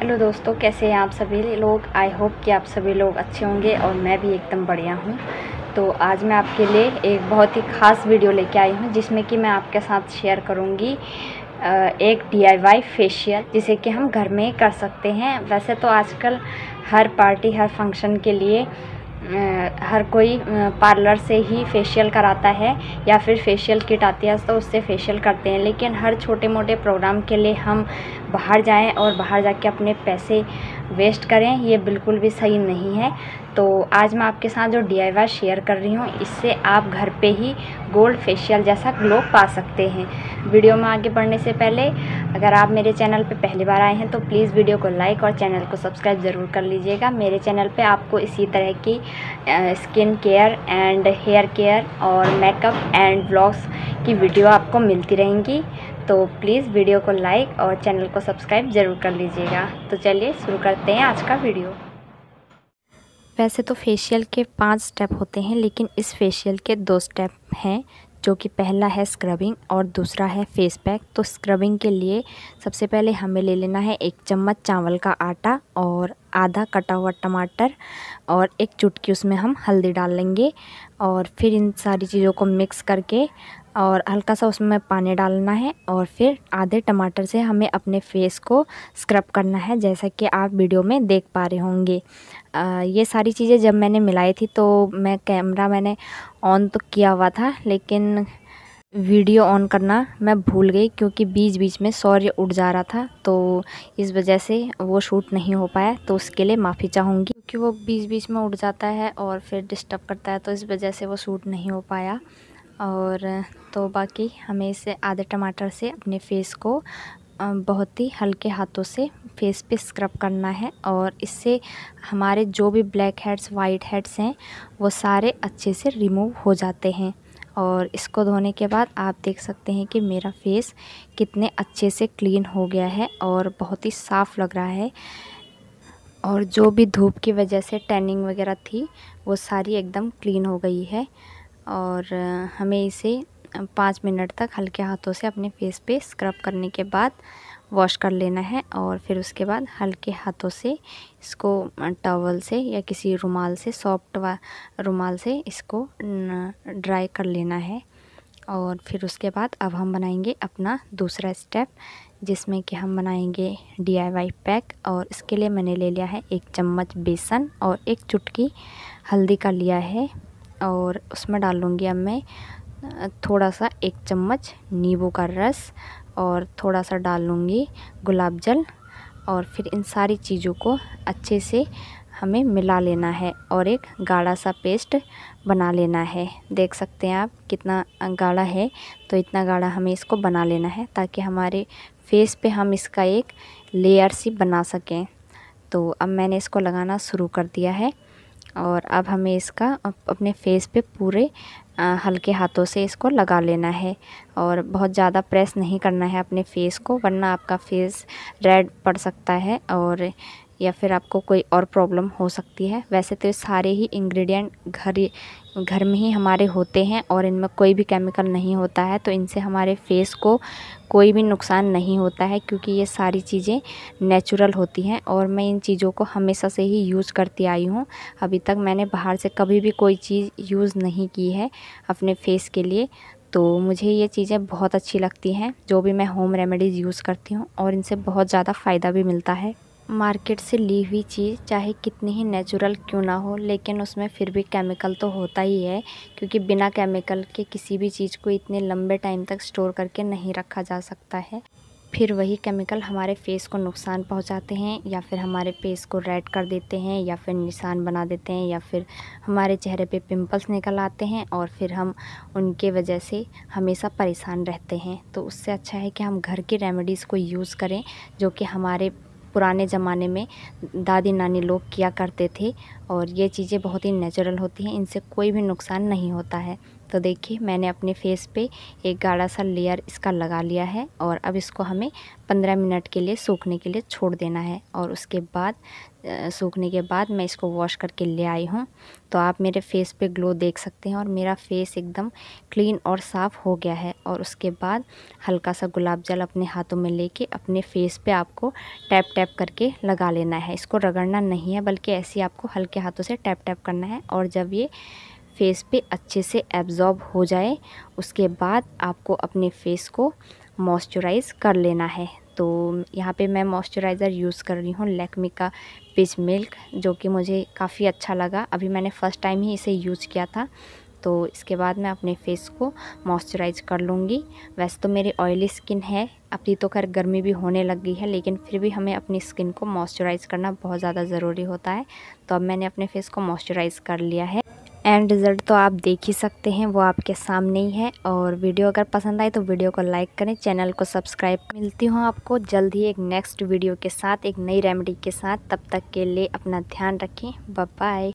hello दोस्तों कैसे हैं आप सभी लोग आई होप कि आप सभी लोग अच्छे होंगे और मैं भी एकदम बढ़िया हूँ तो आज मैं आपके लिए एक बहुत ही ख़ास वीडियो लेके आई हूँ जिसमें कि मैं आपके साथ शेयर करूँगी एक डीआईवाई फेशियल जिसे कि हम घर में कर सकते हैं वैसे तो आजकल हर पार्टी हर फंक्शन के लिए हर कोई पार्लर से ही फेशियल कराता है या फिर फेशियल किट आती है तो उससे फेशियल करते हैं लेकिन हर छोटे मोटे प्रोग्राम के लिए हम बाहर जाएं और बाहर जाके अपने पैसे वेस्ट करें ये बिल्कुल भी सही नहीं है तो आज मैं आपके साथ जो डी शेयर कर रही हूँ इससे आप घर पे ही गोल्ड फेशियल जैसा ग्लो पा सकते हैं वीडियो में आगे बढ़ने से पहले अगर आप मेरे चैनल पे पहली बार आए हैं तो प्लीज़ वीडियो को लाइक और चैनल को सब्सक्राइब ज़रूर कर लीजिएगा मेरे चैनल पे आपको इसी तरह की skin care and hair care और मेकअप एंड ब्लॉग्स की वीडियो आपको मिलती रहेंगी तो प्लीज़ वीडियो को लाइक और चैनल को सब्सक्राइब ज़रूर कर लीजिएगा तो चलिए शुरू करते हैं आज का वीडियो वैसे तो फेशियल के पांच स्टेप होते हैं लेकिन इस फेशियल के दो स्टेप हैं जो कि पहला है स्क्रबिंग और दूसरा है फेस पैक तो स्क्रबिंग के लिए सबसे पहले हमें ले लेना है एक चम्मच चावल का आटा और आधा कटा हुआ टमाटर और एक चुटकी उसमें हम हल्दी डाल लेंगे और फिर इन सारी चीज़ों को मिक्स करके और हल्का सा उसमें पानी डालना है और फिर आधे टमाटर से हमें अपने फेस को स्क्रब करना है जैसा कि आप वीडियो में देख पा रहे होंगे ये सारी चीज़ें जब मैंने मिलाई थी तो मैं कैमरा मैंने ऑन तो किया हुआ था लेकिन वीडियो ऑन करना मैं भूल गई क्योंकि बीच बीच में सौर्य उड़ जा रहा था तो इस वजह से वो शूट नहीं हो पाया तो उसके लिए माफ़ी चाहूँगी क्योंकि वो बीच बीच में उड़ जाता है और फिर डिस्टर्ब करता है तो इस वजह से वो शूट नहीं हो पाया और तो बाकी हमें इसे आधे टमाटर से अपने फेस को बहुत ही हल्के हाथों से फेस पे स्क्रब करना है और इससे हमारे जो भी ब्लैक हेड्स वाइट हेड्स हैं वो सारे अच्छे से रिमूव हो जाते हैं और इसको धोने के बाद आप देख सकते हैं कि मेरा फेस कितने अच्छे से क्लीन हो गया है और बहुत ही साफ़ लग रहा है और जो भी धूप की वजह से टैनिंग वगैरह थी वो सारी एकदम क्लीन हो गई है और हमें इसे पाँच मिनट तक हल्के हाथों से अपने फेस पे स्क्रब करने के बाद वॉश कर लेना है और फिर उसके बाद हल्के हाथों से इसको टॉवल से या किसी रुमाल से सॉफ्ट रुमाल से इसको ड्राई कर लेना है और फिर उसके बाद अब हम बनाएंगे अपना दूसरा स्टेप जिसमें कि हम बनाएंगे डीआईवाई पैक और इसके लिए मैंने ले लिया है एक चम्मच बेसन और एक चुटकी हल्दी का लिया है और उसमें डाल लूँगी अब मैं थोड़ा सा एक चम्मच नींबू का रस और थोड़ा सा डाल लूँगी गुलाब जल और फिर इन सारी चीज़ों को अच्छे से हमें मिला लेना है और एक गाढ़ा सा पेस्ट बना लेना है देख सकते हैं आप कितना गाढ़ा है तो इतना गाढ़ा हमें इसको बना लेना है ताकि हमारे फेस पे हम इसका एक लेयर सी बना सकें तो अब मैंने इसको लगाना शुरू कर दिया है और अब हमें इसका अपने फेस पे पूरे हल्के हाथों से इसको लगा लेना है और बहुत ज़्यादा प्रेस नहीं करना है अपने फेस को वरना आपका फेस रेड पड़ सकता है और या फिर आपको कोई और प्रॉब्लम हो सकती है वैसे तो सारे ही इंग्रेडिएंट घर घर में ही हमारे होते हैं और इनमें कोई भी केमिकल नहीं होता है तो इनसे हमारे फेस को कोई भी नुकसान नहीं होता है क्योंकि ये सारी चीज़ें नेचुरल होती हैं और मैं इन चीज़ों को हमेशा से ही यूज़ करती आई हूँ अभी तक मैंने बाहर से कभी भी कोई चीज़ यूज़ नहीं की है अपने फेस के लिए तो मुझे ये चीज़ें बहुत अच्छी लगती हैं जो भी मैं होम रेमेडीज़ यूज़ करती हूँ और इनसे बहुत ज़्यादा फ़ायदा भी मिलता है मार्केट से ली हुई चीज़ चाहे कितनी ही नेचुरल क्यों ना हो लेकिन उसमें फिर भी केमिकल तो होता ही है क्योंकि बिना केमिकल के किसी भी चीज़ को इतने लंबे टाइम तक स्टोर करके नहीं रखा जा सकता है फिर वही केमिकल हमारे फेस को नुकसान पहुंचाते हैं या फिर हमारे फेस को रेड कर देते हैं या फिर निशान बना देते हैं या फिर हमारे चेहरे पे पिंपल्स निकल आते हैं और फिर हम उनके वजह से हमेशा परेशान रहते हैं तो उससे अच्छा है कि हम घर की रेमेडीज़ को यूज़ करें जो कि हमारे पुराने ज़माने में दादी नानी लोग किया करते थे और ये चीज़ें बहुत ही नेचुरल होती हैं इनसे कोई भी नुकसान नहीं होता है तो देखिए मैंने अपने फेस पे एक गाढ़ा सा लेयर इसका लगा लिया है और अब इसको हमें 15 मिनट के लिए सूखने के लिए छोड़ देना है और उसके बाद सूखने के बाद मैं इसको वॉश करके ले आई हूँ तो आप मेरे फेस पे ग्लो देख सकते हैं और मेरा फेस एकदम क्लीन और साफ़ हो गया है और उसके बाद हल्का सा गुलाब जल अपने हाथों में लेके अपने फेस पे आपको टैप टैप करके लगा लेना है इसको रगड़ना नहीं है बल्कि ऐसे आपको हल्के हाथों से टैप टैप करना है और जब ये फेस पे अच्छे से एब्ज़ॉर्ब हो जाए उसके बाद आपको अपने फेस को मॉइस्चराइज़ कर लेना है तो यहाँ पे मैं मॉइस्चराइज़र यूज़ कर रही हूँ लैक्मी का पिच मिल्क जो कि मुझे काफ़ी अच्छा लगा अभी मैंने फ़र्स्ट टाइम ही इसे यूज़ किया था तो इसके बाद मैं अपने फेस को मॉइस्चराइज कर लूँगी वैसे तो मेरी ऑयली स्किन है अभी तो खैर गर्मी भी होने लग गई है लेकिन फिर भी हमें अपनी स्किन को मॉइस्चराइज़ करना बहुत ज़्यादा ज़रूरी होता है तो अब मैंने अपने फेस को मॉइस्चराइज़ कर लिया है एंड रिज़ल्ट तो आप देख ही सकते हैं वो आपके सामने ही है और वीडियो अगर पसंद आए तो वीडियो को लाइक करें चैनल को सब्सक्राइब मिलती हूँ आपको जल्द ही एक नेक्स्ट वीडियो के साथ एक नई रेमेडी के साथ तब तक के लिए अपना ध्यान रखें बाय